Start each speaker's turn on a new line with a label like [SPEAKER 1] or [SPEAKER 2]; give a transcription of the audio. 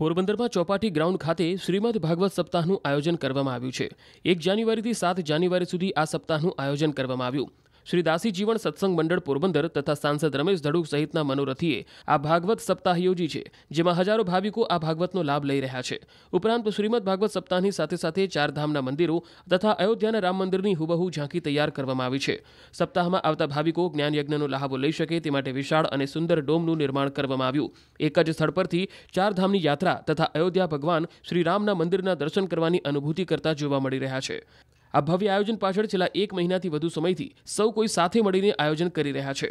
[SPEAKER 1] પોરબંદરમાં ચોપાટી ગ્રાઉન્ડ ખાતે શ્રીમદ ભાગવત સપ્તાહનું આયોજન કરવામાં આવ્યું છે એક જાન્યુઆરીથી સાત જાન્યુઆરી સુધી આ સપ્તાહનું આયોજન કરવામાં આવ્યું શ્રી દાસી જીવન સત્સંગ મંડળ પોરબંદર તથા સાંસદ રમેશ ધડુક સહિતના મનોરથીએ આ ભાગવત સપ્તાહ યોજી છે જેમાં હજારો ભાવિકો આ ભાગવતનો લાભ લઈ રહ્યા છે ઉપરાંત શ્રીમદ ભાગવત સપ્તાહની સાથે સાથે ચારધામના મંદિરો તથા અયોધ્યાના રામ મંદિરની હુબહુ ઝાંખી તૈયાર કરવામાં આવી છે સપ્તાહમાં આવતા ભાવિકો જ્ઞાનયજ્ઞનો લાહવો લઈ શકે તે માટે વિશાળ અને સુંદર ડોમનું નિર્માણ કરવામાં આવ્યું એક જ સ્થળ પરથી ચાર ધામની યાત્રા તથા અયોધ્યા ભગવાન શ્રીરામના મંદિરના દર્શન કરવાની અનુભૂતિ કરતા જોવા મળી રહ્યા છે આ ભવ્ય આયોજન પાછળ છેલ્લા એક મહિનાથી વધુ સમયથી સૌ કોઈ સાથે મળીને આયોજન કરી રહ્યા છે